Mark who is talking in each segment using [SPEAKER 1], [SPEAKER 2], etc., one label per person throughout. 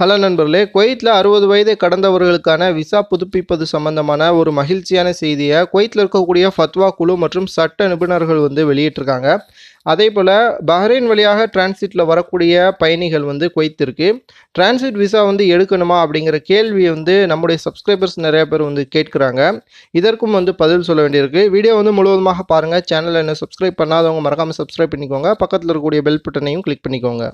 [SPEAKER 1] hello நண்பர்களே குவைத்தில் அறுபது வயதை கடந்தவர்களுக்கான விசா புதுப்பிப்பது சம்பந்தமான ஒரு மகிழ்ச்சியான செய்தியை குவைத்தில் இருக்கக்கூடிய ஃபத்வா குழு மற்றும் சட்ட நிபுணர்கள் வந்து வெளியிட்டிருக்காங்க அதே போல் பஹ்ரைன் வழியாக டிரான்சிட்டில் வரக்கூடிய பயணிகள் வந்து குவைத்திருக்கு டிரான்சிட் விசா வந்து எடுக்கணுமா அப்படிங்கிற கேள்வியை வந்து நம்முடைய சப்ஸ்கிரைபர்ஸ் நிறைய பேர் வந்து கேட்குறாங்க இதற்கும் வந்து பதில் சொல்ல வேண்டியிருக்கு வீடியோ வந்து முழுவதுமாக பாருங்கள் சேனலில் என்ன சப்ஸ்கிரைப் பண்ணாதவங்க மறக்காமல் சப்ஸ்கிரைப் பண்ணிக்கோங்க பக்கத்தில் இருக்கக்கூடிய பெல் பட்டனையும் கிளிக் பண்ணிக்கோங்க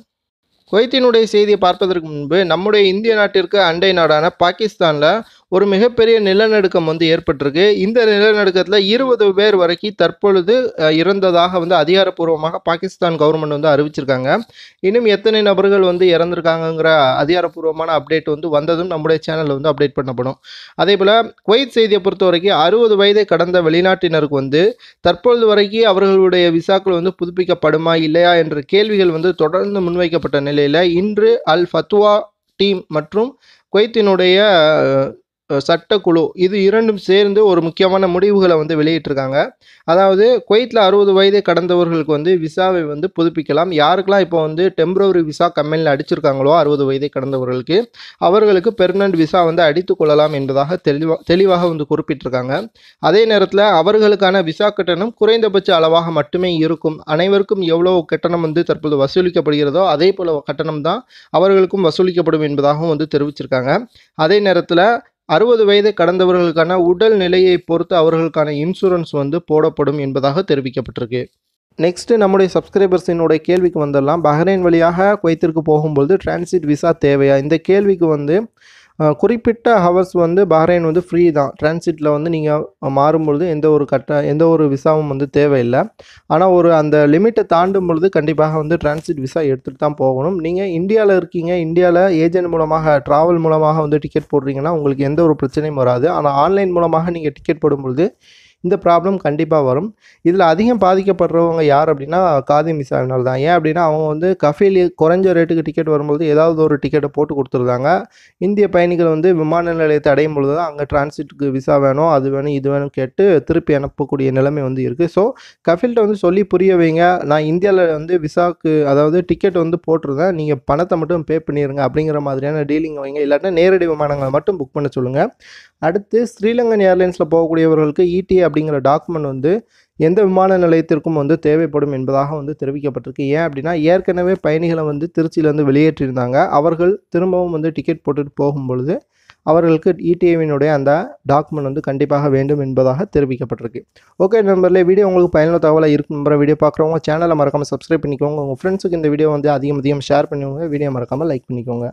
[SPEAKER 1] குவைத்தினுடைய செய்தியை பார்ப்பதற்கு முன்பு நம்முடைய இந்திய நாட்டிற்கு அண்டை நாடான பாகிஸ்தானில் ஒரு மிகப்பெரிய நிலநடுக்கம் வந்து ஏற்பட்டிருக்கு இந்த நிலநடுக்கத்தில் இருபது பேர் வரைக்கும் தற்பொழுது இறந்ததாக வந்து அதிகாரப்பூர்வமாக பாகிஸ்தான் கவர்மெண்ட் வந்து அறிவிச்சிருக்காங்க இன்னும் எத்தனை நபர்கள் வந்து இறந்துருக்காங்கங்கிற அதிகாரப்பூர்வமான அப்டேட் வந்து வந்ததும் நம்முடைய சேனலில் வந்து அப்டேட் பண்ணப்படும் அதே போல் குவைத் செய்தியை பொறுத்த வரைக்கும் அறுபது வயதை கடந்த வெளிநாட்டினருக்கு வந்து தற்பொழுது வரைக்கும் அவர்களுடைய விசாக்கள் வந்து புதுப்பிக்கப்படுமா இல்லையா என்ற கேள்விகள் வந்து தொடர்ந்து முன்வைக்கப்பட்ட நிலையில் இன்று அல் ஃபத்வா டீம் மற்றும் குவைத்தினுடைய சட்டக்குழு இது இரண்டும் சேர்ந்து ஒரு முக்கியமான முடிவுகளை வந்து வெளியிட்டிருக்காங்க அதாவது குவைத்தில் அறுபது வயது கடந்தவர்களுக்கு வந்து விசாவை வந்து புதுப்பிக்கலாம் யாருக்கெல்லாம் இப்போ வந்து டெம்பரவரி விசா கம்பெனியில் அடிச்சிருக்காங்களோ அறுபது வயதை கடந்தவர்களுக்கு அவர்களுக்கு பெர்மனண்ட் விசா வந்து அடித்து கொள்ளலாம் என்பதாக தெளிவாக தெளிவாக வந்து குறிப்பிட்டிருக்காங்க அதே நேரத்தில் அவர்களுக்கான விசா கட்டணம் குறைந்தபட்ச அளவாக மட்டுமே இருக்கும் அனைவருக்கும் எவ்வளோ கட்டணம் வந்து தற்போது வசூலிக்கப்படுகிறதோ அதே போல் கட்டணம் தான் அவர்களுக்கும் வசூலிக்கப்படும் என்பதாகவும் வந்து தெரிவிச்சிருக்காங்க அதே நேரத்தில் அறுபது வயது கடந்தவர்களுக்கான உடல் நிலையை பொறுத்து அவர்களுக்கான இன்சூரன்ஸ் வந்து போடப்படும் என்பதாக தெரிவிக்கப்பட்டிருக்கு நெக்ஸ்ட்டு நம்முடைய சப்ஸ்கிரைபர்ஸினுடைய கேள்விக்கு வந்துடலாம் பஹ்ரைன் வழியாக குவைத்திற்கு போகும்பொழுது டிரான்சிட் விசா தேவையா இந்த கேள்விக்கு வந்து குறிப்பிட்ட ஹவர்ஸ் வந்து பஹ்ரைன் வந்து ஃப்ரீ தான் டிரான்சிட்டில் வந்து நீங்கள் மாறும்பொழுது எந்த ஒரு கட்ட எந்த ஒரு விசாவும் வந்து தேவையில்லை ஆனால் ஒரு அந்த லிமிட்டை தாண்டும் பொழுது கண்டிப்பாக வந்து டிரான்சிட் விசா எடுத்துகிட்டு தான் போகணும் நீங்கள் இந்தியாவில் இருக்கீங்க இந்தியாவில் ஏஜென்ட் மூலமாக ட்ராவல் மூலமாக வந்து டிக்கெட் போடுறீங்கன்னா உங்களுக்கு எந்த ஒரு பிரச்சனையும் வராது ஆனால் ஆன்லைன் மூலமாக நீங்கள் டிக்கெட் போடும்பொழுது இந்த ப்ராப்ளம் கண்டிப்பாக வரும் இதில் அதிகம் பாதிக்கப்படுறவங்க யார் அப்படின்னா காதி மிஸ் ஆகினால் தான் ஏன் அப்படின்னா அவங்க வந்து கஃபேலி குறைஞ்ச ரேட்டுக்கு டிக்கெட் வரும்போது ஏதாவது ஒரு டிக்கெட்டை போட்டு கொடுத்துருந்தாங்க இந்திய பயணிகள் வந்து விமான நிலையத்தை அடையும் பொழுது தான் அங்கே டிரான்சிட்டுக்கு விசா வேணும் அது வேணும் இது வேணும் கேட்டு திருப்பி அனுப்பக்கூடிய நிலைமை வந்து இருக்குது ஸோ கஃபில்கிட்ட வந்து சொல்லி புரிய வைங்க நான் இந்தியாவில் வந்து விசாவுக்கு அதாவது டிக்கெட் வந்து போட்டிருந்தேன் நீங்கள் பணத்தை மட்டும் பே பண்ணிடுங்க அப்படிங்கிற மாதிரியான டீலிங் வைங்க இல்லாட்டினா நேரடி விமானங்களை மட்டும் புக் பண்ண சொல்லுங்கள் அடுத்து ஸ்ரீலங்கன் ஏர்லைன்ஸில் போகக்கூடியவர்களுக்கு இடி e அப்படிங்கிற டாக்குமெண்ட் வந்து எந்த விமான நிலையத்திற்கும் வந்து தேவைப்படும் என்பதாக வந்து தெரிவிக்கப்பட்டிருக்கு ஏன் அப்படின்னா ஏற்கனவே பயணிகளை வந்து திருச்சியிலேருந்து வெளியேற்றியிருந்தாங்க அவர்கள் திரும்பவும் வந்து டிக்கெட் போட்டுட்டு போகும்பொழுது அவர்களுக்கு இடிஏவினுடைய e அந்த டாக்குமெண்ட் வந்து கண்டிப்பாக வேண்டும் என்பதாக தெரிவிக்கப்பட்டிருக்கு ஓகே நண்பரில் வீடியோ உங்களுக்கு பயனுள்ள தகவலாக இருக்கும் நம்பரை வீடியோ பார்க்குறவங்க சேனலை மறக்காமல் சப்ஸ்கிரைப் பண்ணிக்கோங்க உங்கள் ஃப்ரெண்ட்ஸுக்கு இந்த வீடியோ வந்து அதிகம் அதிகம் ஷேர் பண்ணிக்கோங்க வீடியோ மறக்காமல் லைக் பண்ணிக்கோங்க